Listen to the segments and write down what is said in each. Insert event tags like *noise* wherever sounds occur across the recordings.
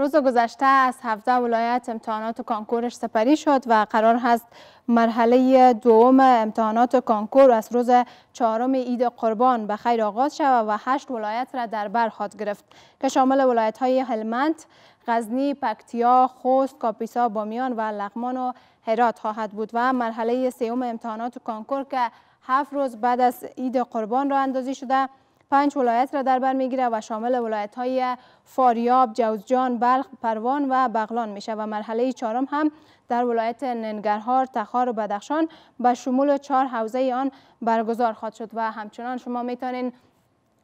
روز گذشته از 17 ولایت امتحانات و کنکورش سپری شد و قرار هست مرحله دوم امتحانات کانکور از روز چهارم عید قربان به خیر آغاز شود و هشت ولایت را در بر خواد گرفت که شامل ولایت های هلمند، غزنی، پکتیا، خوست، کاپیسا، بامیان و لغمان و هرات خواهد بود و مرحله سوم امتحانات کانکور کنکور که هفت روز بعد از عید قربان را اندازی شده پنج ولایت را در بر میگیره و شامل ولایت های فاریاب، جوزجان، بلخ، پروان و بغلان میشه و مرحله چهارم هم در ولایت ننگرهار، تخار و بدخشان به شمول چهار حوزه آن برگزار خواهد شد و همچنان شما میتونین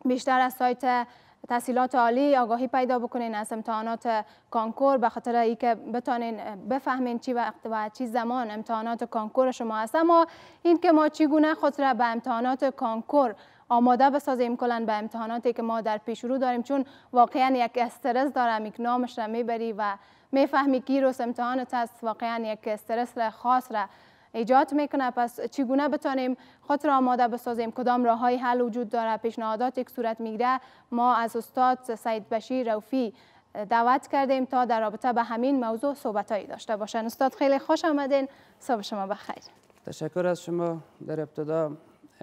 بیشتر از سایت تحصیلات عالی آگاهی پیدا بکنین از امتحانات کانکور به خاطر که بتانین بفهمین چی وقت و چی زمان امتحانات کانکور شما هست اما اینکه ما گونه خود را به امتحانات کانکور آماده بسازیم کلا به امتحاناتی که ما در پیش رو داریم چون واقعا یک استرس دارم یک نامش را میبری و میفهمی که روز امتحانات هست واقعا یک استرس را خاص را ایجاد میکنه پس چگونه بتانیم خود را آماده بسازیم کدام راه های حل وجود داره پیشنهادات یک صورت میگیره ما از استاد سید بشیر روفی دعوت کردیم تا در رابطه به همین موضوع صحبت هایی داشته باشن استاد خیلی خوش آمدین صبح شما بخیر تشکر از شما در ابتدا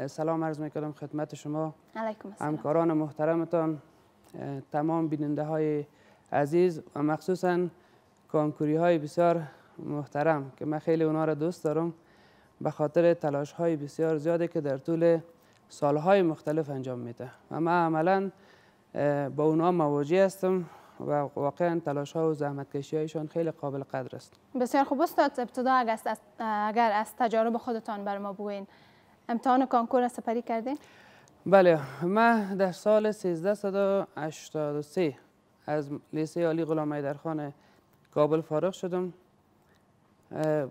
سلام عرض میکنم خدمت شما علیکم همکاران محترمتان تمام بیننده های عزیز و مخصوصا کانکوری های بسیار محترم که من خیلی اونا را دوست دارم به خاطر تلاش های بسیار زیاده که در طول سال های مختلف انجام میده و من عملا با اونا مواجه هستم و واقعا تلاش ها و زحمت کشی هایشان خیلی قابل قدر است بسیار خوب استاد ابتدا اگر از تجارب خودتان بر ما بگوین امتحان کانکور سپری کردین؟ بله من در سال 1383 از لیسه عالی غلام حیدرخان کابل فارغ شدم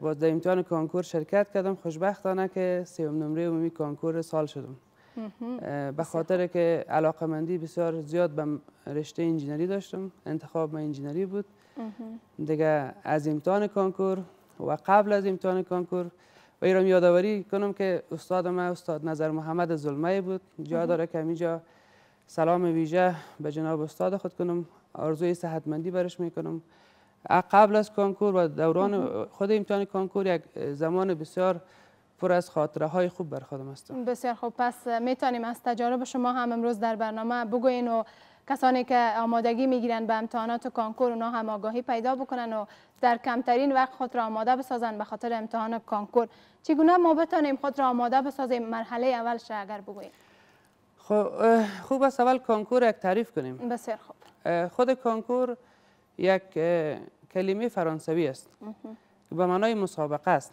با در امتحان کنکور شرکت کردم خوشبختانه که سیوم نمره عمومی کنکور سال شدم به خاطر که علاقه مندی بسیار زیاد به رشته انجینری داشتم انتخاب من انجینری بود دیگه از امتحان کنکور و قبل از امتحان کنکور و ایرام یادآوری کنم که استاد ما استاد نظر محمد ظلمه بود جا داره که اینجا سلام ویژه به جناب استاد خود کنم آرزوی صحتمندی برش میکنم قبل از کنکور و دوران خود امتحان کنکور یک زمان بسیار پر از خاطره های خوب بر خودم هستم بسیار خوب پس میتونیم از تجارب شما هم امروز در برنامه بگوین و کسانی که آمادگی میگیرند به امتحانات و کانکور اونا هم آگاهی پیدا بکنن و در کمترین وقت خود را آماده بسازن به خاطر امتحان کانکور چگونه ما بتانیم خود را آماده بسازیم مرحله اولش اگر بگوییم خب، خوب است اول کانکور یک تعریف کنیم بسیار خوب خود کانکور یک کلمه فرانسوی است که به معنای مسابقه است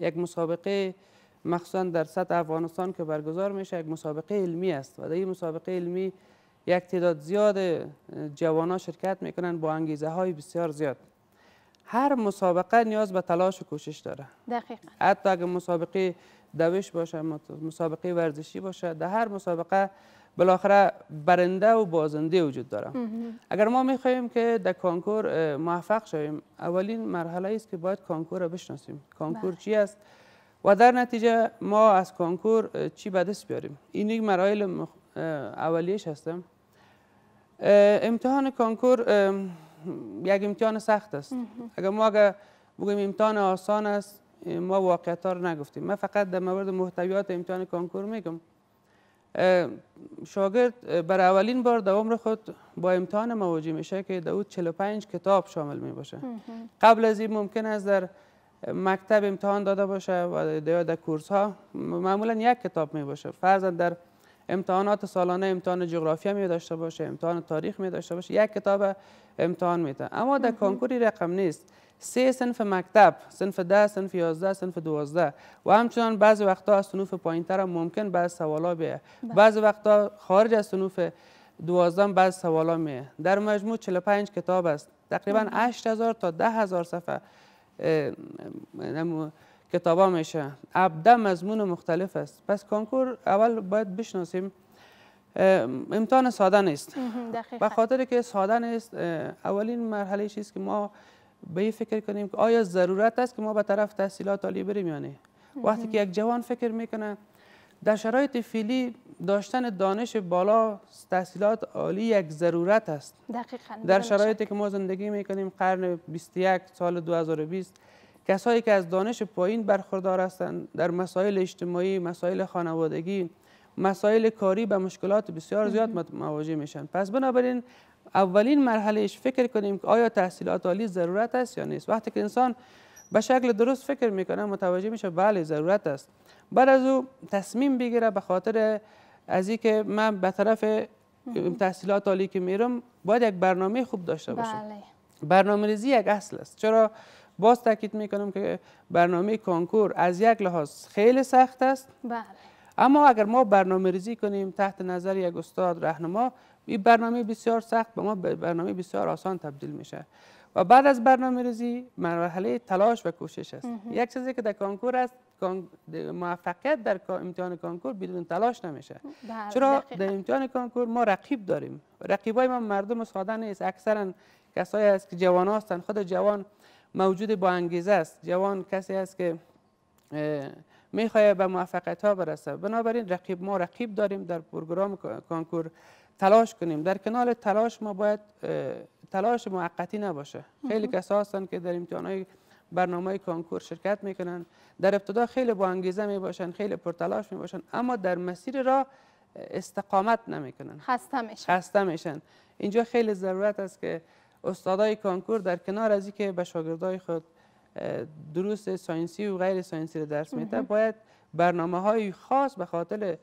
یک مسابقه مخصوصا در سطح افغانستان که برگزار میشه یک مسابقه علمی است و در این مسابقه علمی یک تعداد زیاد جوانان شرکت میکنن با انگیزه های بسیار زیاد هر مسابقه نیاز به تلاش و کوشش داره دقیقا حتی اگر مسابقه دوش باشه مسابقه ورزشی باشه در هر مسابقه بالاخره برنده و بازنده وجود داره اگر ما میخواهیم که در کنکور موفق شویم اولین مرحله است که باید کنکور را بشناسیم کانکور بله. چی است و در نتیجه ما از کنکور چی به دست بیاریم این یک مراحل اولیش هستم امتحان کنکور یک امتحان سخت است اگر ما اگر امتحان آسان است ما واقعیت رو نگفتیم من فقط در مورد محتویات امتحان کنکور میگم شاگرد بر اولین بار در عمر خود با امتحان مواجه میشه که در او 45 کتاب شامل می باشه قبل از این ممکن است در مکتب امتحان داده باشه و در کورس ها معمولا یک کتاب می باشه در امتحانات سالانه امتحان جغرافیا می داشته باشه امتحان تاریخ می داشته باشه یک کتاب امتحان میده اما در کنکوری رقم نیست سه صنف مکتب صنف ده صنف یازده صنف دوازده و همچنان بعض وقتا از صنوف پایینتر ممکن بعض سوالا بیه بله. بعض وقتا خارج از صنوف دوازده بعض سوالا میه در مجموع 45 کتاب است تقریبا 8000 تا 10000 صفحه کتابا میشه ابدا مضمون مختلف است پس کنکور اول باید بشناسیم امتحان ساده نیست به خاطر که ساده نیست اولین مرحله است که ما به این فکر کنیم که آیا ضرورت است که ما به طرف تحصیلات عالی بریم یا نه وقتی که یک جوان فکر میکنه در شرایط فعلی داشتن دانش بالا تحصیلات عالی یک ضرورت است دقیقاً در شرایطی که ما زندگی میکنیم قرن 21 سال 2020 کسایی که از دانش پایین برخوردار هستند در مسائل اجتماعی، مسائل خانوادگی، مسائل کاری به مشکلات بسیار زیاد مواجه میشن پس بنابراین اولین مرحلهش فکر کنیم که آیا تحصیلات عالی ضرورت است یا نیست وقتی که انسان به شکل درست فکر میکنه متوجه میشه بله ضرورت است بعد از او تصمیم بگیره به خاطر از اینکه من به طرف تحصیلات عالی که میرم باید یک برنامه خوب داشته باشم بله. برنامه ریزی یک اصل است چرا باز تاکید میکنم که برنامه کنکور از یک لحاظ خیلی سخت است بله اما اگر ما برنامه ریزی کنیم تحت نظر یک استاد رهنما این برنامه بسیار سخت به ما برنامه بسیار آسان تبدیل میشه و بعد از برنامه ریزی مرحله تلاش و کوشش است یک چیزی که در کنکور است موفقیت در امتحان کنکور بدون تلاش نمیشه بله، چرا در امتحان کنکور ما رقیب داریم رقیبای ما مردم ساده نیست اکثرا کسایی است که جوان هستند خود جوان موجود با انگیزه است جوان کسی است که میخوای به موفقیت ها برسه بنابراین رقیب ما رقیب داریم در پروگرام کنکور تلاش کنیم در کنال تلاش ما باید تلاش موقتی نباشه خیلی کسا هستند که در های برنامه کنکور شرکت میکنن در ابتدا خیلی با انگیزه میباشن خیلی پرتلاش میباشن اما در مسیر را استقامت نمیکنن خسته میشن خسته اینجا خیلی ضرورت است که استادای کانکور در کنار از که به شاگردای خود دروس ساینسی و غیر ساینسی را درس میده باید برنامه های خاص به خاطر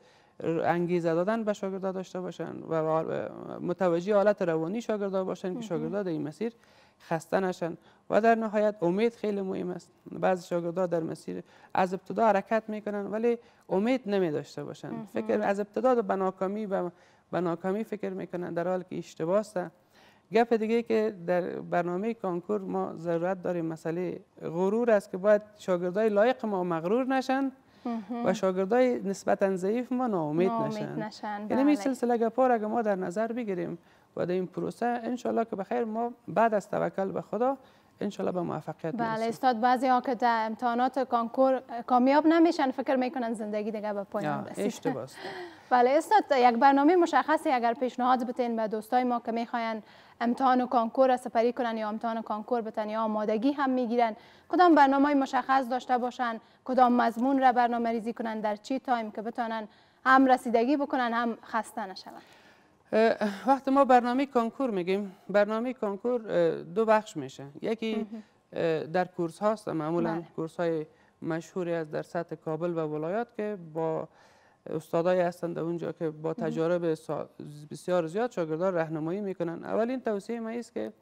انگیزه دادن به شاگردا داشته باشن و متوجه حالت روانی شاگردا باشن که شاگردا در این مسیر خسته نشن و در نهایت امید خیلی مهم است بعضی شاگردا در مسیر از ابتدا حرکت میکنن ولی امید نمی داشته باشن فکر از ابتدا به ناکامی به ناکامی فکر میکنن در حالی که اشتباه است گپ دیگه که در برنامه کانکور ما ضرورت داریم مسئله غرور است که باید شاگردای لایق ما مغرور نشن و شاگردای نسبتا ضعیف ما ناامید نشن, یعنی این بله. سلسله گپا را که ما در نظر بگیریم و در این پروسه انشالله که بخیر ما بعد از توکل به خدا انشالله به موفقیت بله استاد بعضی ها که در امتحانات کنکور کامیاب نمیشن فکر میکنن زندگی دیگه به پایان رسید *laughs* بله استاد یک برنامه مشخصی اگر پیشنهاد بتین به دوستای ما که میخواین امتحان و کانکور را سپری کنن یا امتحان و کانکور بتن یا آمادگی هم میگیرن کدام برنامه مشخص داشته باشن کدام مضمون را برنامه ریزی کنن در چی تایم که بتانن هم رسیدگی بکنن هم خسته نشون وقتی ما برنامه کانکور میگیم برنامه کانکور دو بخش میشه یکی در کورس هاست معمولا بله. کورس های مشهوری از در سطح کابل و ولایات که با استادایی هستند در اونجا که با تجارب بسیار زیاد شاگردان راهنمایی میکنن اولین توصیه ما است که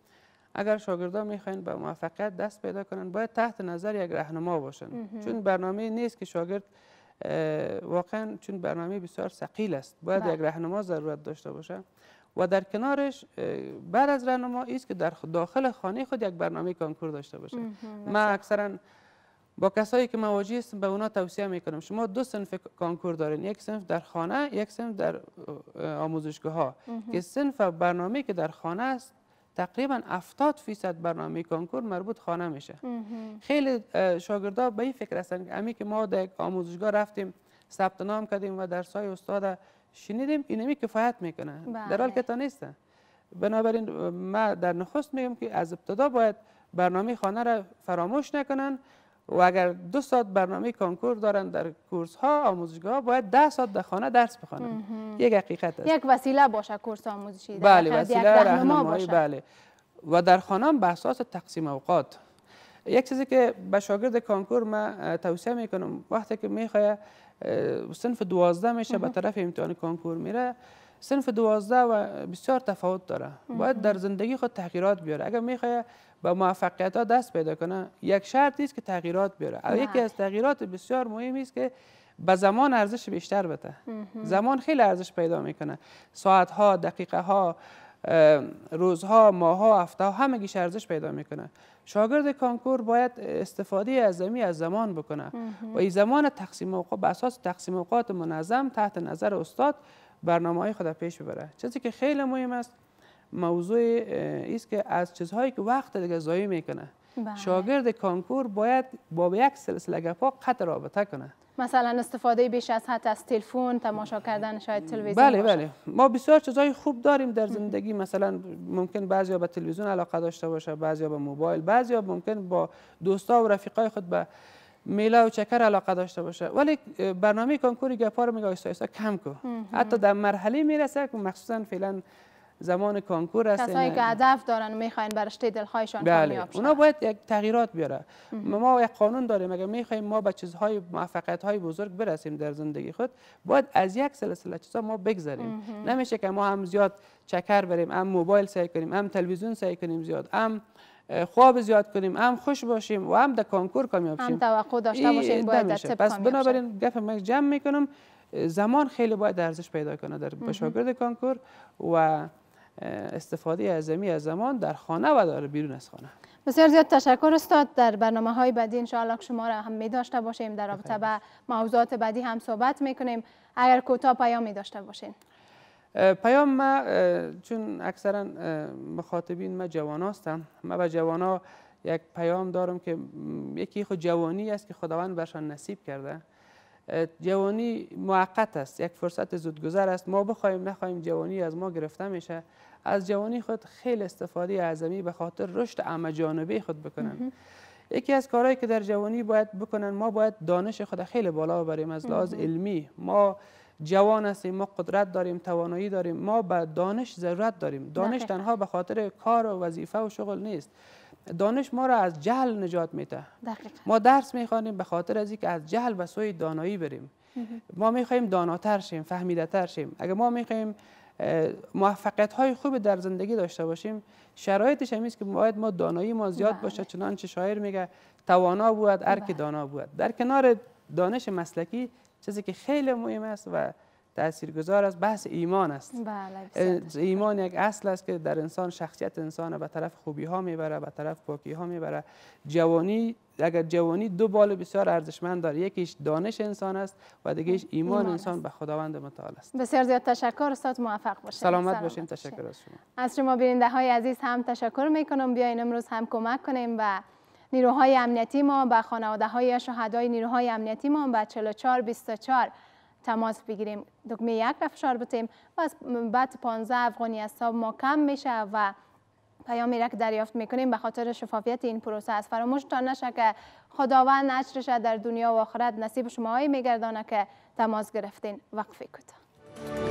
اگر شاگردان میخواین به موفقیت دست پیدا کنن باید تحت نظر یک رهنما باشن چون برنامه نیست که شاگرد واقعا چون برنامه بسیار ثقیل است باید بله. یک رهنما ضرورت داشته باشه و در کنارش بعد از راهنما است که در داخل خانه خود یک برنامه کنکور داشته باشه من بله. اکثرا با کسایی که مواجه است به اونا توصیه میکنم شما دو سنف کانکور دارین یک سنف در خانه یک سنف در آموزشگاه ها که سنف برنامه که در خانه است تقریبا 70 فیصد برنامه کنکور مربوط خانه میشه خیلی شاگردا به این فکر هستن که امی که ما در آموزشگاه رفتیم ثبت نام کردیم و های استاد شنیدیم اینمی کفایت میکنه بله. در حال که تا نیست بنابراین ما در نخست میگم که از ابتدا باید برنامه خانه را فراموش نکنن و اگر دو ساعت برنامه کنکور دارن در کورس ها آموزشگاه باید ده ساعت در خانه درس بخوانم. یک حقیقت است یک وسیله باشه کورس آموزشی بله وسیله راهنمایی بله و در خانه هم به اساس تقسیم اوقات یک چیزی که به شاگرد کنکور ما توصیه میکنم وقتی که میخوای صنف دوازده میشه به طرف امتحان کنکور میره صنف دوازده و بسیار تفاوت داره باید در زندگی خود تغییرات بیاره اگر میخوای به موفقیت ها دست پیدا کنه یک شرطی است که تغییرات بیاره یکی از تغییرات بسیار مهمی است که به زمان ارزش بیشتر بده زمان خیلی ارزش پیدا میکنه ساعت ها دقیقه ها روزها ماها هفته ها همه گیش ارزش پیدا میکنه شاگرد کانکور باید استفاده از از زمان بکنه و این زمان تقسیم اوقات به اساس تقسیم اوقات منظم تحت نظر استاد برنامه های خود پیش ببره چیزی که خیلی مهم است موضوع است که از چیزهایی که وقت دیگه ضایع میکنه بله. شاگرد کانکور باید با یک سلسله گپا قطع رابطه کنه مثلا استفاده بیش از حد از تلفن تماشا کردن شاید تلویزیون بله بله ما بسیار چیزهای خوب داریم در زندگی مثلا ممکن بعضیا به تلویزیون علاقه داشته باشه بعضیا به موبایل بعضیا ممکن با دوستا و رفیقای خود به میله و چکر علاقه داشته باشه ولی برنامه کنکور گپا رو میگه آیستا کم کو حتی در مرحله میرسه که مخصوصا فعلا زمان کنکور است کسایی یعنی که هدف دارن و میخواین برش دلخواهشان بله. اونا باید یک تغییرات بیاره ما یک قانون داریم اگر میخوایم ما به چیزهای موفقیت های بزرگ برسیم در زندگی خود باید از یک سلسله چیزا ما بگذاریم نمیشه که ما هم زیاد چکر بریم هم موبایل سعی کنیم هم تلویزیون سعی کنیم زیاد هم خواب زیاد کنیم هم خوش باشیم و هم در کنکور کامیاب شیم هم توقع داشته باشیم باید در طب پس بنابراین گپ من جمع میکنم زمان خیلی باید ارزش پیدا کنه در شاگرد کنکور و استفاده اعظمی از زمان در خانه و در بیرون از خانه بسیار زیاد تشکر استاد در برنامه های بعدی انشاءالله شما را هم می داشته باشیم در رابطه به موضوعات بعدی هم صحبت می کنیم اگر کوتاه می داشته باشیم. پیام ما چون اکثرا مخاطبین ما جوان هستم ما به ها یک پیام دارم که یکی خود جوانی است که خداوند برشان نصیب کرده جوانی موقت است یک فرصت زودگذر است ما بخوایم نخوایم جوانی از ما گرفته میشه از جوانی خود خیلی استفاده اعظمی به خاطر رشد عمه خود بکنن یکی از کارهایی که در جوانی باید بکنن ما باید دانش خود خیلی بالا ببریم از لحاظ علمی ما جوان هستیم ما قدرت داریم توانایی داریم ما به دانش ضرورت داریم دانش تنها به خاطر کار و وظیفه و شغل نیست دانش ما را از جهل نجات میده ما درس میخوانیم به خاطر از اینکه از جهل به سوی دانایی بریم ما میخواهیم داناتر شیم فهمیده تر شیم اگر ما میخواهیم موفقیت های خوب در زندگی داشته باشیم شرایطش هم که باید ما دانایی ما زیاد باشه چنانچه شاعر میگه توانا بود هر که بله. دانا بود در کنار دانش مسلکی چیزی که خیلی مهم است و تاثیرگذار است بحث ایمان است بله ایمان یک اصل است که در انسان شخصیت انسان به طرف خوبی ها میبره به طرف پاکی ها میبره جوانی اگر جوانی دو بال بسیار ارزشمند داره یکیش دانش انسان است و دیگهش ایمان, انسان به خداوند متعال است بسیار زیاد تشکر استاد موفق باشید سلامت, باشین تشکر از شما از شما بیننده های عزیز هم تشکر میکنم بیاین امروز هم کمک کنیم و نیروهای امنیتی ما به خانواده های شهدای نیروهای امنیتی ما به 44 24 تماس بگیریم دکمه یک را فشار بتیم و بعد 15 افغانی حساب ما کم میشه و پیامی را که دریافت میکنیم به خاطر شفافیت این پروسه است فراموشتان نشه که خداوند اجرش در دنیا و آخرت نصیب شما میگردانه که تماس گرفتین وقفی کوتاه